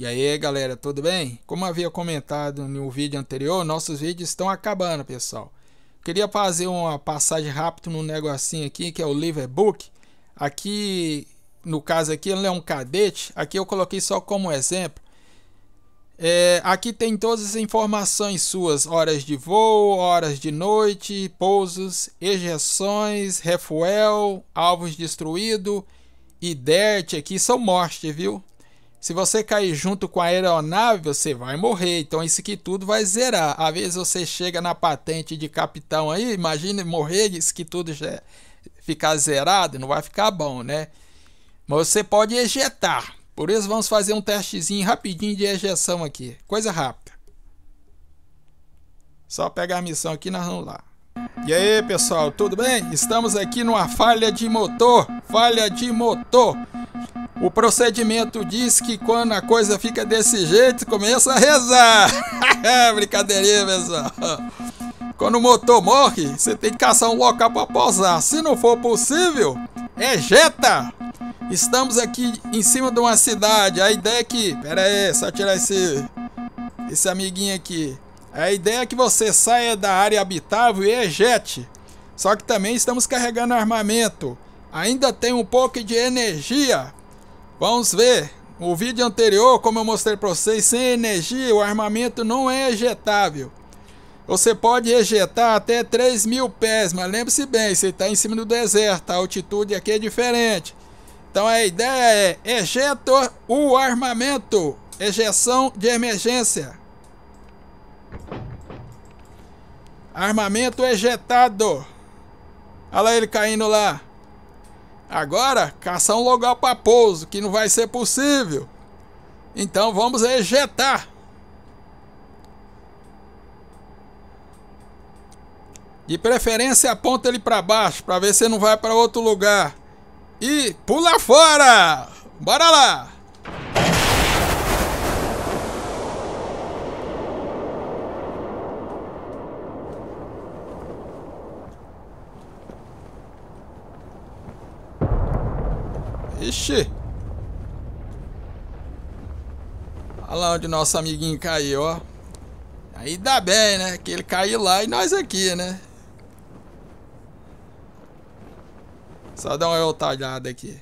E aí galera, tudo bem? Como havia comentado no vídeo anterior, nossos vídeos estão acabando pessoal. Queria fazer uma passagem rápida num negocinho aqui que é o Liverbook. Aqui, no caso aqui, ele é um cadete. Aqui eu coloquei só como exemplo. É, aqui tem todas as informações suas, horas de voo, horas de noite, pousos, ejeções, refuel, alvos destruído e DERT aqui são morte, viu? Se você cair junto com a aeronave, você vai morrer. Então isso que tudo vai zerar. Às vezes você chega na patente de capitão aí, imagina morrer, isso que tudo já ficar zerado, não vai ficar bom, né? Mas você pode ejetar. Por isso vamos fazer um testezinho rapidinho de ejeção aqui. Coisa rápida. Só pegar a missão aqui nós vamos lá. E aí, pessoal, tudo bem? Estamos aqui numa falha de motor. Falha de motor. O procedimento diz que quando a coisa fica desse jeito, começa a rezar. Brincadeirinha, pessoal. Quando o motor morre, você tem que caçar um local para pousar. Se não for possível, ejeta! Estamos aqui em cima de uma cidade. A ideia é que. Pera aí, só tirar esse. Esse amiguinho aqui. A ideia é que você saia da área habitável e ejete. Só que também estamos carregando armamento. Ainda tem um pouco de energia. Vamos ver. O vídeo anterior, como eu mostrei para vocês, sem energia o armamento não é ejetável. Você pode ejetar até 3 mil pés, mas lembre-se bem, você está em cima do deserto, a altitude aqui é diferente. Então a ideia é ejeta o armamento, ejeção de emergência. Armamento ejetado. Olha ele caindo lá. Agora, caça um lugar para pouso, que não vai ser possível. Então vamos ejetar. De preferência aponta ele para baixo, para ver se não vai para outro lugar. E pula fora! Bora lá! Ixi. Olha lá onde nosso amiguinho caiu, ó. Aí dá bem, né? Que ele caiu lá e nós aqui, né? Só dá uma olhada aqui.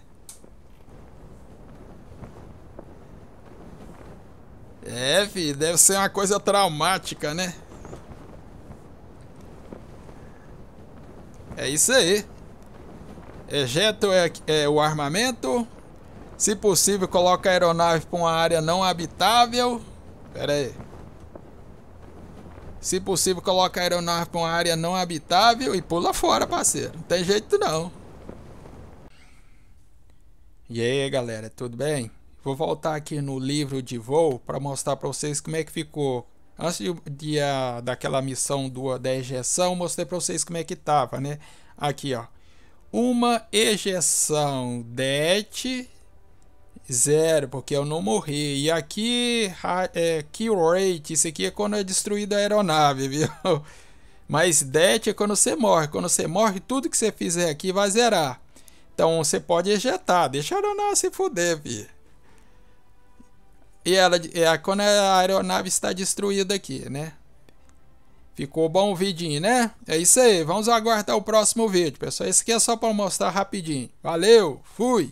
É, filho, deve ser uma coisa traumática, né? É isso aí. Ejeto é, é o armamento. Se possível, coloca a aeronave para uma área não habitável. Pera aí. Se possível, coloca a aeronave para uma área não habitável e pula fora, parceiro. Não tem jeito não. E aí, galera, tudo bem? Vou voltar aqui no livro de voo para mostrar para vocês como é que ficou. Antes de, de a, ah, daquela missão do, da ejeção, mostrei para vocês como é que tava, né? Aqui, ó uma ejeção det zero, porque eu não morri. E aqui, é, kill rate, isso aqui é quando é destruída a aeronave, viu? Mas det é quando você morre. Quando você morre, tudo que você fizer aqui vai zerar. Então você pode ejetar, deixa a aeronave se fuder, filho. E ela, é quando a aeronave está destruída aqui, né? Ficou bom o vidinho, né? É isso aí, vamos aguardar o próximo vídeo, pessoal. Esse aqui é só para mostrar rapidinho. Valeu, fui!